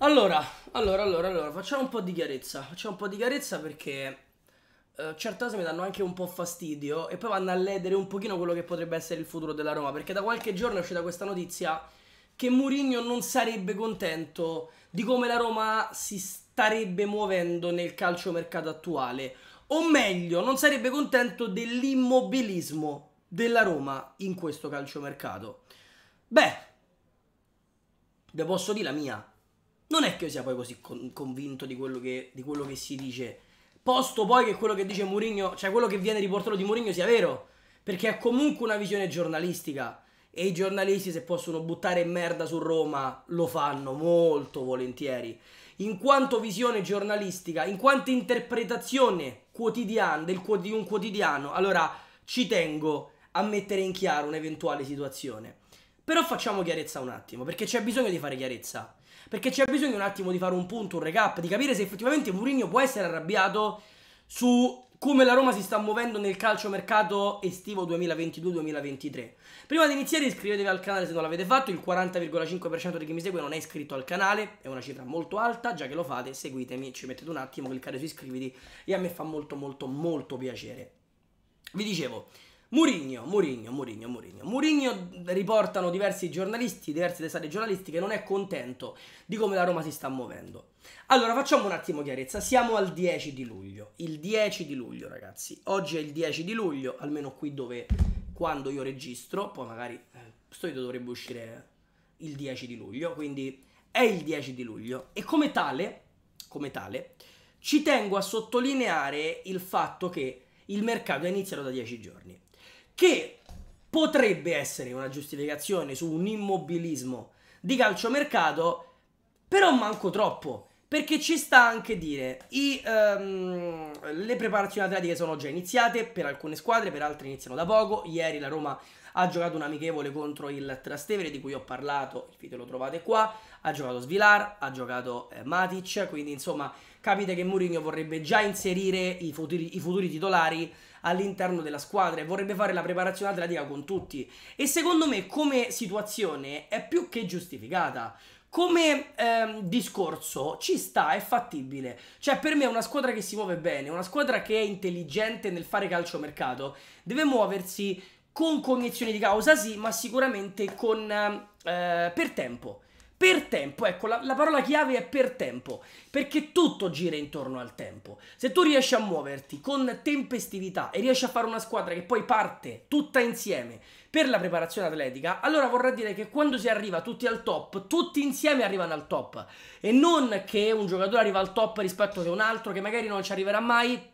Allora, allora, allora, allora, facciamo un po' di chiarezza. Facciamo un po' di chiarezza perché eh, certe cose mi danno anche un po' fastidio e poi vanno a ledere un pochino quello che potrebbe essere il futuro della Roma. Perché da qualche giorno è uscita questa notizia che Mourinho non sarebbe contento di come la Roma si starebbe muovendo nel calciomercato attuale. O meglio, non sarebbe contento dell'immobilismo della Roma in questo calciomercato. Beh, vi posso dire la mia non è che io sia poi così con- convinto di quello, che, di quello, che, si dice. Posto poi che quello che dice Mourinho, cioè quello che viene riportato di Mourinho sia vero, perché è comunque una visione giornalistica e i giornalisti se possono buttare merda su Roma lo fanno molto volentieri. In quanto visione giornalistica, in quanto interpretazione quotidiana del, di un quotidiano, allora ci tengo a mettere in chiaro un'eventuale situazione. Però facciamo chiarezza un attimo, perché c'è bisogno di fare chiarezza. Perché c'è bisogno un attimo di fare un punto, un recap, di capire se effettivamente Mourinho può essere arrabbiato su come la Roma si sta muovendo nel calciomercato estivo 2022-2023. Prima di iniziare iscrivetevi al canale se non l'avete fatto, il 40,5% di chi mi segue non è iscritto al canale, è una cifra molto alta, già che lo fate seguitemi, ci mettete un attimo, cliccate su iscriviti e a me fa molto molto molto piacere. Vi dicevo, Murigno, Murigno, Murigno, Murigno. Murigno riportano diversi giornalisti, diverse testate giornalisti che non è contento di come la Roma si sta muovendo. Allora, facciamo un attimo chiarezza. Siamo al 10 di luglio. Il 10 di luglio, ragazzi. Oggi è il 10 di luglio, almeno qui dove quando io registro, poi magari eh, sto video dovrebbe uscire il 10 di luglio, quindi è il 10 di luglio e come tale, come tale ci tengo a sottolineare il fatto che il mercato è iniziato da 10 giorni che potrebbe essere una giustificazione su un immobilismo di calciomercato, però manco troppo. Perché ci sta anche dire, i, um, le preparazioni atletiche sono già iniziate per alcune squadre, per altre iniziano da poco. Ieri la Roma ha giocato un amichevole contro il Trastevere di cui ho parlato, il video lo trovate qua, ha giocato Svilar, ha giocato eh, Matic, quindi insomma capite che Mourinho vorrebbe già inserire i futuri, i futuri titolari all'interno della squadra e vorrebbe fare la preparazione atletica con tutti e secondo me come situazione è più che giustificata come ehm, discorso ci sta, è fattibile. Cioè, per me una squadra che si muove bene, una squadra che è intelligente nel fare calciomercato, deve muoversi con cognizione di causa sì, ma sicuramente con, eh, per tempo. Per tempo, ecco, la, la, parola chiave è per tempo, perché tutto gira intorno al tempo. Se tu riesci a muoverti con tempestività e riesci a fare una squadra che poi parte tutta insieme per la preparazione atletica, allora vorrà dire che quando si arriva tutti al top, tutti insieme arrivano al top. E non che un giocatore arriva al top rispetto a un altro che magari non ci arriverà mai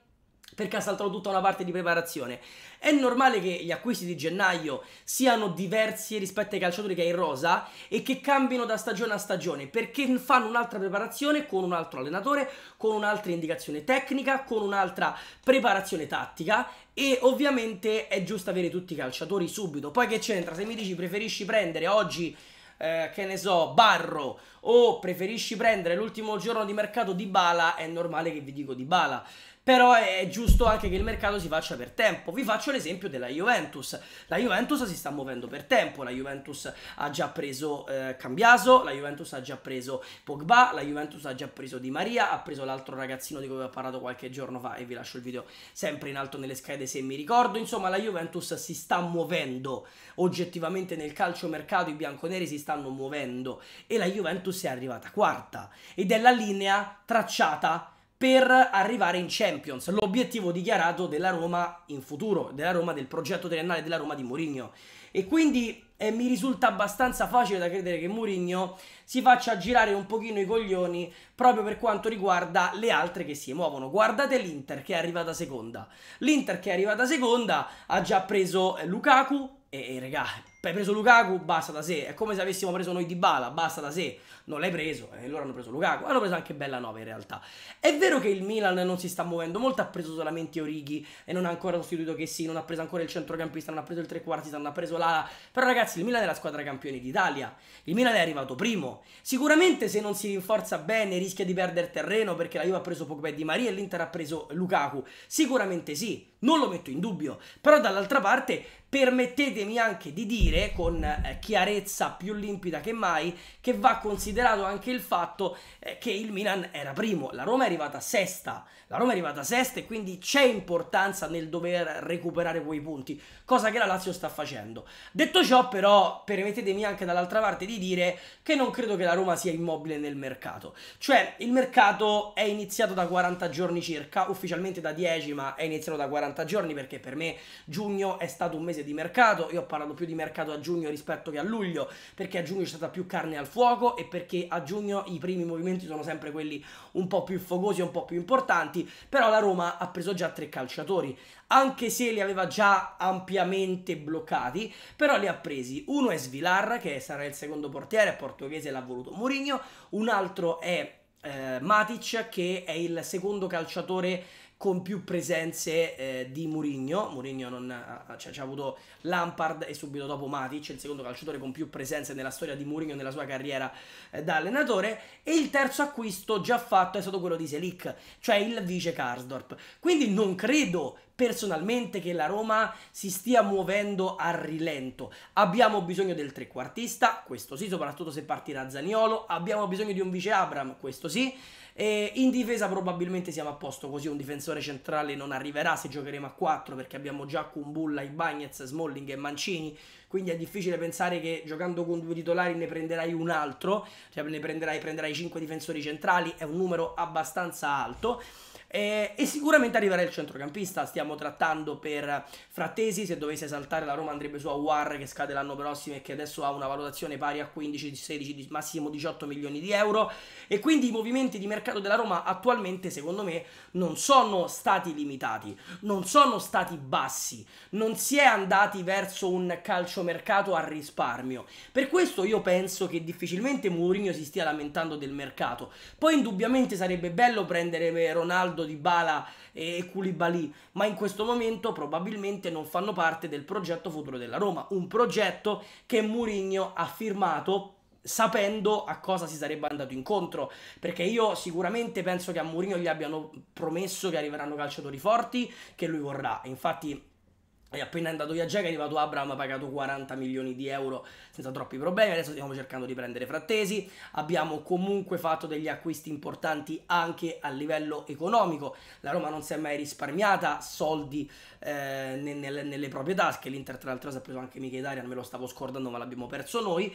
perché ha saltato tutta una parte di preparazione. È normale che gli acquisti di gennaio siano diversi rispetto ai calciatori che hai in rosa e che cambino da stagione a stagione perché fanno un'altra preparazione con un altro allenatore, con un'altra indicazione tecnica, con un'altra preparazione tattica e ovviamente è giusto avere tutti i calciatori subito. Poi che c'entra? Se mi dici preferisci prendere oggi eh, che ne so, Barro o preferisci prendere l'ultimo giorno di mercato di Bala, è normale che vi dico di Bala però è giusto anche che il mercato si faccia per tempo. Vi faccio l'esempio della Juventus. La Juventus si sta muovendo per tempo, la Juventus ha già preso eh, Cambiaso, la Juventus ha già preso Pogba, la Juventus ha già preso Di Maria, ha preso l'altro ragazzino di cui vi ho parlato qualche giorno fa e vi lascio il video sempre in alto nelle schede se mi ricordo. Insomma, la Juventus si sta muovendo oggettivamente nel calciomercato, i bianconeri si stanno muovendo e la Juventus è arrivata quarta ed è la linea tracciata per arrivare in Champions, l'obiettivo dichiarato della Roma in futuro, della Roma del progetto triennale della Roma di Mourinho. E quindi eh, mi risulta abbastanza facile da credere che Mourinho si faccia girare un pochino i coglioni proprio per quanto riguarda le altre che si muovono. Guardate l'Inter che è arrivata seconda. L'Inter che è arrivata seconda ha già preso eh, Lukaku e, e regà, hai preso Lukaku, basta da sé. È come se avessimo preso noi di Bala, basta da sé. Non l'hai preso, e eh, loro hanno preso Lukaku. Hanno preso anche Bella 9 in realtà. È vero che il Milan non si sta muovendo molto, ha preso solamente Origi e non ha ancora sostituito che sì, non ha preso ancora il centrocampista, non ha preso il trequartista, non ha preso l'ala. Però ragazzi, il Milan è la squadra campione d'Italia. Il Milan è arrivato primo. Sicuramente se non si rinforza bene rischia di perdere terreno perché la Juve ha preso Pogba e Di Maria e l'Inter ha preso Lukaku. Sicuramente sì, non lo metto in dubbio. Però dall'altra parte permettetemi anche di dire dire con eh, chiarezza più limpida che mai che va considerato anche il fatto eh, che il Milan era primo, la Roma è arrivata sesta, la Roma è arrivata sesta e quindi c'è importanza nel dover recuperare quei punti, cosa che la Lazio sta facendo. Detto ciò però permettetemi anche dall'altra parte di dire che non credo che la Roma sia immobile nel mercato, cioè il mercato è iniziato da 40 giorni circa, ufficialmente da 10 ma è iniziato da 40 giorni perché per me giugno è stato un mese di mercato, io ho parlato più di mercato mercato a giugno rispetto che a luglio, perché a giugno c'è stata più carne al fuoco e perché a giugno i primi movimenti sono sempre quelli un po' più fogosi, un po' più importanti, però la Roma ha preso già tre calciatori, anche se li aveva già ampiamente bloccati, però li ha presi. Uno è Svilar, che sarà il secondo portiere, portoghese l'ha voluto Mourinho, un altro è eh, Matic che è il secondo calciatore con più presenze eh, di Mourinho. Mourinho non ha, cioè, ha avuto Lampard e subito dopo Matic, il secondo calciatore con più presenze nella storia di Mourinho nella sua carriera eh, da allenatore. E il terzo acquisto già fatto è stato quello di Selic, cioè il vice Karsdorp. Quindi non credo personalmente che la Roma si stia muovendo a rilento. Abbiamo bisogno del trequartista, questo sì, soprattutto se partirà Zaniolo. Abbiamo bisogno di un vice Abram, questo sì. E in difesa probabilmente siamo a posto così, un difensore centrale non arriverà se giocheremo a 4 perché abbiamo già Kumbulla, Ibagnez, Smalling e Mancini, quindi è difficile pensare che giocando con due titolari ne prenderai un altro, cioè ne prenderai, prenderai difensori centrali, è un numero abbastanza alto e, eh, e sicuramente arriverà il centrocampista, stiamo trattando per Frattesi, se dovesse saltare la Roma andrebbe su Awar che scade l'anno prossimo e che adesso ha una valutazione pari a 15, 16, massimo 18 milioni di euro e quindi i movimenti di mercato della Roma attualmente secondo me non sono stati limitati, non sono stati bassi, non si è andati verso un calciomercato a risparmio. Per questo io penso che difficilmente Mourinho si stia lamentando del mercato. Poi indubbiamente sarebbe bello prendere Ronaldo riguardo di Bala e Koulibaly, ma in questo momento probabilmente non fanno parte del progetto futuro della Roma, un progetto che Mourinho ha firmato sapendo a cosa si sarebbe andato incontro perché io sicuramente penso che a Mourinho gli abbiano promesso che arriveranno calciatori forti che lui vorrà infatti è appena andato via Jack è arrivato Abraham, ha pagato 40 milioni di euro senza troppi problemi, adesso stiamo cercando di prendere Frattesi, abbiamo comunque fatto degli acquisti importanti anche a livello economico, la Roma non si è mai risparmiata soldi eh, nelle, nelle, proprie tasche, l'Inter tra l'altro si è preso anche Mkhitaryan, me lo stavo scordando ma l'abbiamo perso noi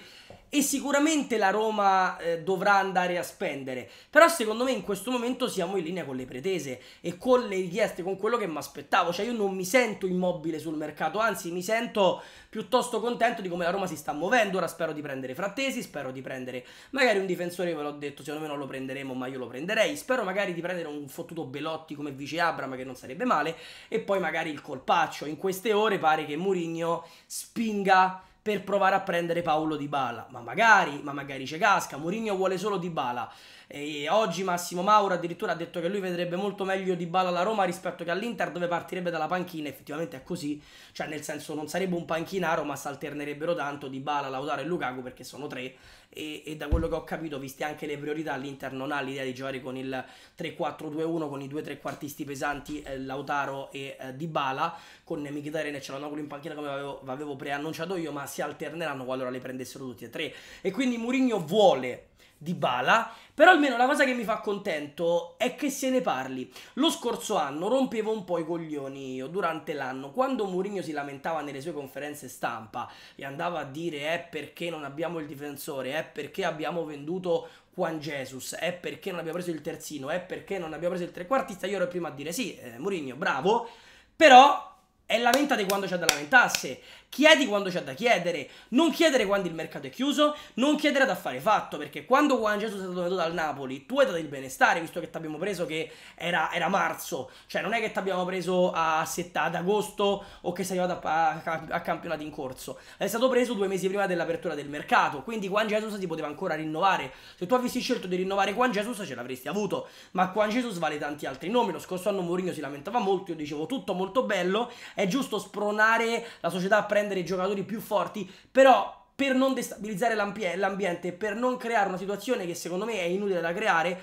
e sicuramente la Roma eh, dovrà andare a spendere, però secondo me in questo momento siamo in linea con le pretese e con le richieste, con quello che mi aspettavo, cioè io non mi sento immobile su sul mercato, anzi mi sento piuttosto contento di come la Roma si sta muovendo, ora spero di prendere Frattesi, spero di prendere magari un difensore, ve l'ho detto, secondo me non lo prenderemo, ma io lo prenderei, spero magari di prendere un fottuto Belotti come vice Abram, che non sarebbe male, e poi magari il colpaccio, in queste ore pare che Mourinho spinga per provare a prendere Paolo Di Bala, ma magari, ma magari c'è casca, Mourinho vuole solo Di Bala, e oggi Massimo Mauro addirittura ha detto che lui vedrebbe molto meglio di Bala alla Roma rispetto che all'Inter dove partirebbe dalla panchina. Effettivamente è così, cioè nel senso non sarebbe un panchinaro ma si alternerebbero tanto di Bala, Lautaro e Lukaku perché sono tre e, e, da quello che ho capito, viste anche le priorità, l'Inter non ha l'idea di giocare con il 3-4-2-1 con i due tre quartisti pesanti eh, Lautaro e eh, Dybala con Mkhitaryan e Cialanoglu in panchina come avevo, avevo preannunciato io, ma si alterneranno qualora le prendessero tutti e tre e quindi Mourinho vuole di Bala, però almeno la cosa che mi fa contento è che se ne parli. Lo scorso anno rompevo un po' i coglioni io durante l'anno, quando Mourinho si lamentava nelle sue conferenze stampa e andava a dire è eh, perché non abbiamo il difensore, è eh, perché abbiamo venduto Juan Jesus, è eh, perché non abbiamo preso il terzino, è perché non abbiamo preso il trequartista, io ero il primo a dire sì, eh, Mourinho, bravo, però è lamentate quando c'è da lamentarsi. Chiedi quando c'è da chiedere, non chiedere quando il mercato è chiuso, non chiedere ad affare fatto, perché quando Juan Jesus è stato venduto dal Napoli, tu hai dato il benestare, visto che ti abbiamo preso che era, era, marzo, cioè non è che ti abbiamo preso a setta, ad agosto o che sei arrivato a, a, a campionato in corso, è stato preso due mesi prima dell'apertura del mercato, quindi Juan Jesus ti poteva ancora rinnovare, se tu avessi scelto di rinnovare Juan Jesus ce l'avresti avuto, ma Juan Jesus vale tanti altri nomi, lo scorso anno Mourinho si lamentava molto, io dicevo tutto molto bello, è giusto spronare la società a prendere prendere i giocatori più forti, però per non destabilizzare l'ambiente, per non creare una situazione che secondo me è inutile da creare,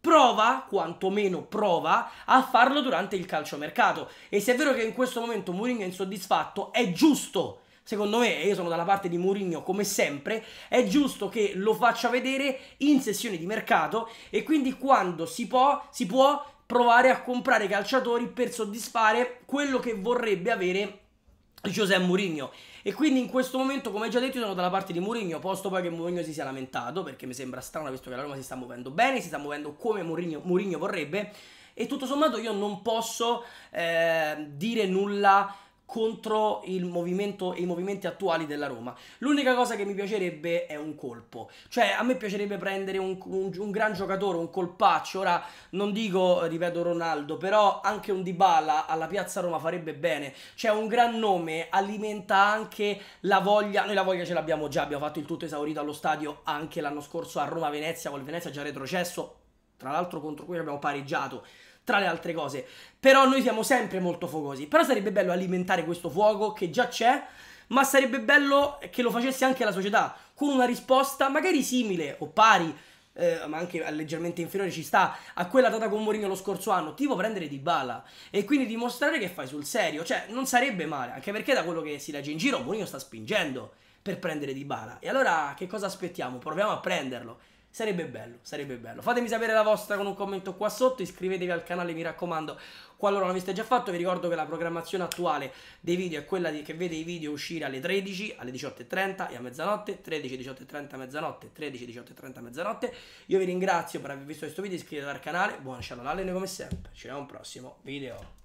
prova, quantomeno prova, a farlo durante il calciomercato. E se è vero che in questo momento Mourinho è insoddisfatto, è giusto secondo me, e io sono dalla parte di Mourinho come sempre, è giusto che lo faccia vedere in sessioni di mercato e quindi quando si può, si può provare a comprare calciatori per soddisfare quello che vorrebbe avere Giuseppe Mourinho. E quindi in questo momento, come già detto, sono dalla parte di Mourinho, posto poi che Mourinho si sia lamentato, perché mi sembra strano, visto che la Roma si sta muovendo bene, si sta muovendo come Mourinho, Mourinho vorrebbe, e tutto sommato io non posso eh, dire nulla contro il movimento e i movimenti attuali della Roma. L'unica cosa che mi piacerebbe è un colpo, cioè a me piacerebbe prendere un, un, un gran giocatore, un colpaccio, ora non dico, ripeto, Ronaldo, però anche un Dybala alla piazza Roma farebbe bene, cioè un gran nome alimenta anche la voglia, noi la voglia ce l'abbiamo già, abbiamo fatto il tutto esaurito allo stadio anche l'anno scorso a Roma-Venezia, col Venezia già retrocesso, tra l'altro contro cui abbiamo pareggiato, tra le altre cose. Però noi siamo sempre molto focosi. Però sarebbe bello alimentare questo fuoco che già c'è, ma sarebbe bello che lo facesse anche la società con una risposta magari simile o pari, eh, ma anche leggermente inferiore ci sta, a quella data con Mourinho lo scorso anno, tipo prendere di bala e quindi dimostrare che fai sul serio. Cioè, non sarebbe male, anche perché da quello che si legge in giro Mourinho sta spingendo per prendere di bala. E allora che cosa aspettiamo? Proviamo a prenderlo. Sarebbe bello, sarebbe bello. Fatemi sapere la vostra con un commento qua sotto, iscrivetevi al canale mi raccomando. Qualora non l'aveste già fatto, vi ricordo che la programmazione attuale dei video è quella di, che vede i video uscire alle 13, alle 18.30 e a mezzanotte, 13, 18.30 a mezzanotte, 13, 18.30 a mezzanotte. Io vi ringrazio per aver visto questo video, iscrivetevi al canale, buona scialolale e come sempre ci vediamo al prossimo video.